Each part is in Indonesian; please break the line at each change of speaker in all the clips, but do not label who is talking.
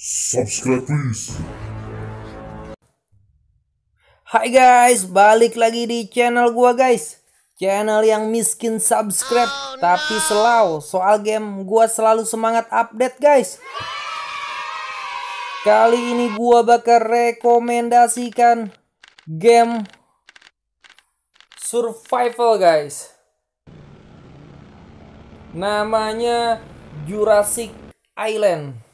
Subscribe please. Hai guys, balik lagi di channel gua guys. Channel yang miskin subscribe oh, tapi selalu Soal game gua selalu semangat update guys. Kali ini gua bakal rekomendasikan game survival guys. Namanya Jurassic Island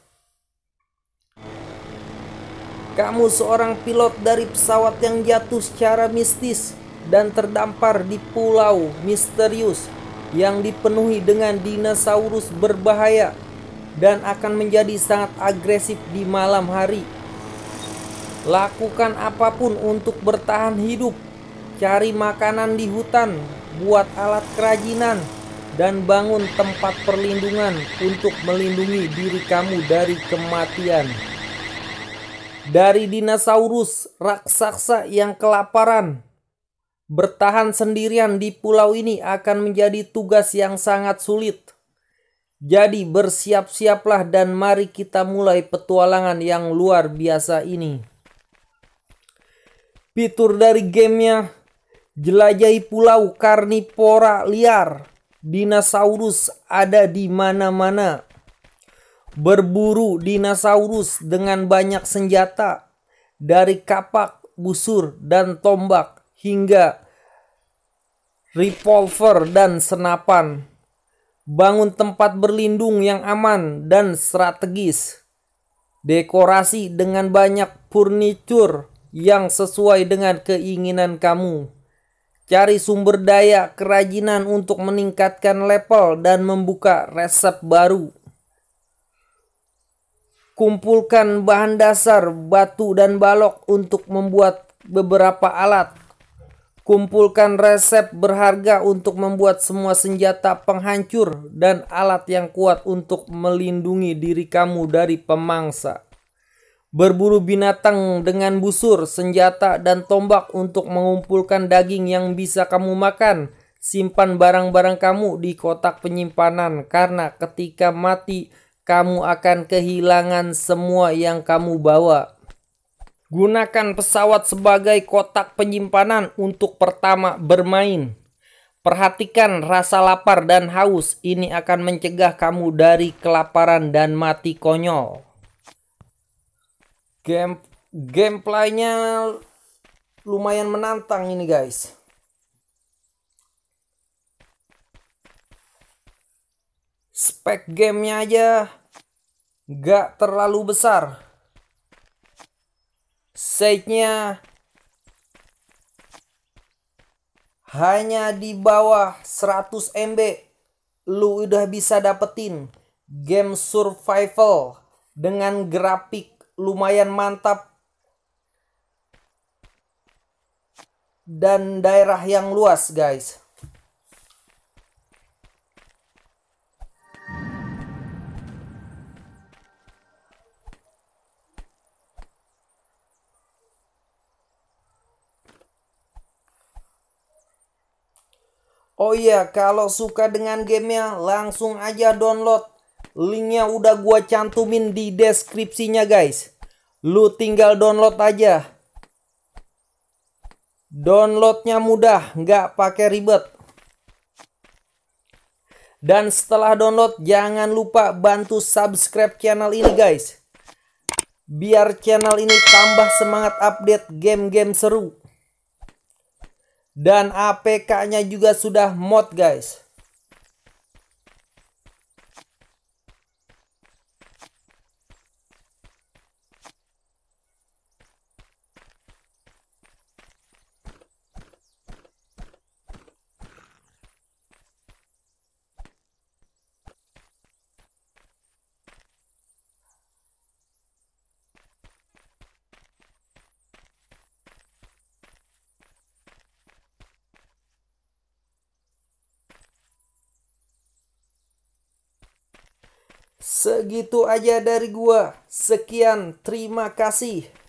kamu seorang pilot dari pesawat yang jatuh secara mistis dan terdampar di pulau misterius yang dipenuhi dengan dinosaurus berbahaya dan akan menjadi sangat agresif di malam hari. Lakukan apapun untuk bertahan hidup. Cari makanan di hutan, buat alat kerajinan, dan bangun tempat perlindungan untuk melindungi diri kamu dari kematian dari dinosaurus raksasa yang kelaparan. Bertahan sendirian di pulau ini akan menjadi tugas yang sangat sulit. Jadi bersiap-siaplah dan mari kita mulai petualangan yang luar biasa ini. Fitur dari gamenya Jelajahi pulau karnivora liar. Dinosaurus ada di mana-mana berburu dinosaurus dengan banyak senjata dari kapak, busur, dan tombak hingga revolver dan senapan. Bangun tempat berlindung yang aman dan strategis. Dekorasi dengan banyak furniture yang sesuai dengan keinginan kamu. Cari sumber daya kerajinan untuk meningkatkan level dan membuka resep baru. Kumpulkan bahan dasar, batu dan balok untuk membuat beberapa alat. Kumpulkan resep berharga untuk membuat semua senjata penghancur dan alat yang kuat untuk melindungi diri kamu dari pemangsa. Berburu binatang dengan busur, senjata, dan tombak untuk mengumpulkan daging yang bisa kamu makan. Simpan barang-barang kamu di kotak penyimpanan, karena ketika mati, kamu akan kehilangan semua yang kamu bawa. Gunakan pesawat sebagai kotak penyimpanan untuk pertama bermain. Perhatikan rasa lapar dan haus, ini akan mencegah kamu dari kelaparan dan mati konyol. Game gameplaynya lumayan menantang ini guys. spek gamenya aja nggak terlalu besar size-nya hanya di bawah 100 MB lu udah bisa dapetin game survival dengan grafik lumayan mantap dan daerah yang luas guys Oh iya, kalau suka dengan gamenya langsung aja download. Linknya udah gua cantumin di deskripsinya guys. Lu tinggal download aja. Downloadnya mudah, nggak pakai ribet. Dan setelah download, jangan lupa bantu subscribe channel ini guys. Biar channel ini tambah semangat update game-game seru. Dan APK-nya juga sudah mod guys. Segitu aja dari gua. Sekian, terima kasih.